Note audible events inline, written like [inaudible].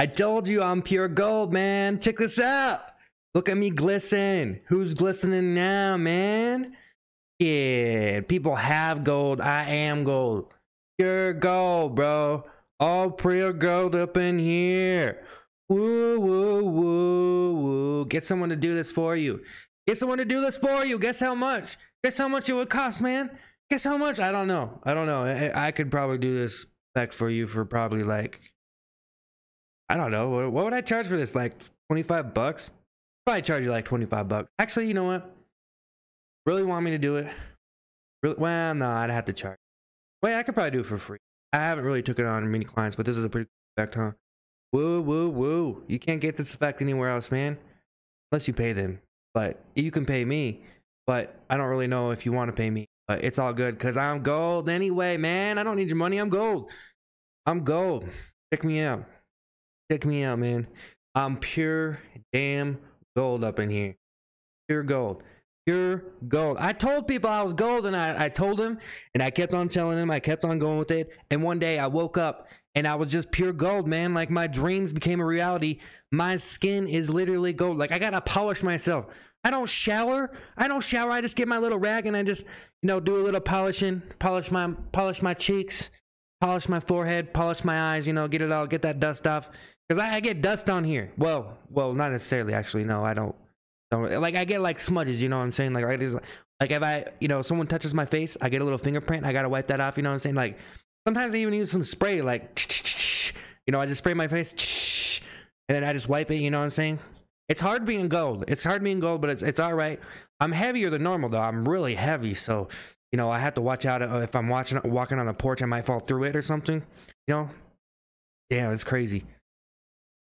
I told you I'm pure gold, man. Check this out. Look at me glisten. Who's glistening now, man? Yeah, people have gold. I am gold. Pure gold, bro. All pure gold up in here. Woo, woo, woo, woo. Get someone to do this for you. Get someone to do this for you. Guess how much? Guess how much it would cost, man? Guess how much? I don't know. I don't know. I, I could probably do this back for you for probably like I don't know. What, would I charge for this? Like 25 bucks? Probably charge you like 25 bucks. Actually, you know what? Really want me to do it? Really? Well, no, I'd have to charge. Wait, I could probably do it for free. I haven't really took it on many clients, but this is a pretty effect, huh? Woo, woo, woo. You can't get this effect anywhere else, man. Unless you pay them. But you can pay me. But I don't really know if you want to pay me. But it's all good because I'm gold anyway, man. I don't need your money. I'm gold. I'm gold. Check me out. Check me out, man. I'm pure damn gold up in here. Pure gold. Pure gold. I told people I was gold and I, I told them and I kept on telling them. I kept on going with it. And one day I woke up and I was just pure gold, man. Like my dreams became a reality. My skin is literally gold. Like I gotta polish myself. I don't shower. I don't shower. I just get my little rag and I just, you know, do a little polishing, polish my polish my cheeks, polish my forehead, polish my eyes, you know, get it all, get that dust off. Because I, I, get dust on here. Well, well, not necessarily. Actually, no, I don't. Don't like I get like smudges. You know what I'm saying? Like I just like if I you know someone touches my face, I get a little fingerprint. I gotta wipe that off. You know what I'm saying? Like sometimes I even use some spray. Like [tsk] you know, I just spray my face [tsk] and then I just wipe it. You know what I'm saying? It's hard being gold. It's hard being gold, but it's it's all right. I'm heavier than normal though. I'm really heavy, so you know I have to watch out uh, if I'm watching walking on the porch. I might fall through it or something. You know? Damn, it's crazy.